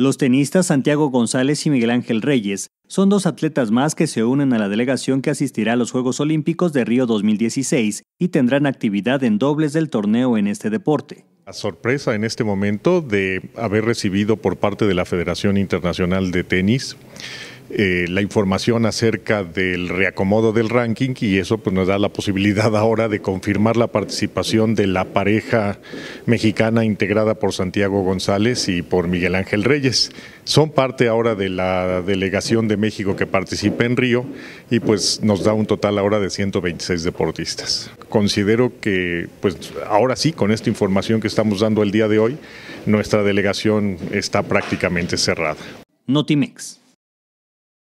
Los tenistas Santiago González y Miguel Ángel Reyes son dos atletas más que se unen a la delegación que asistirá a los Juegos Olímpicos de Río 2016 y tendrán actividad en dobles del torneo en este deporte. La sorpresa en este momento de haber recibido por parte de la Federación Internacional de Tenis eh, la información acerca del reacomodo del ranking y eso pues, nos da la posibilidad ahora de confirmar la participación de la pareja mexicana integrada por Santiago González y por Miguel Ángel Reyes. Son parte ahora de la delegación de México que participa en Río y pues nos da un total ahora de 126 deportistas. Considero que pues ahora sí con esta información que estamos dando el día de hoy, nuestra delegación está prácticamente cerrada. Notimex.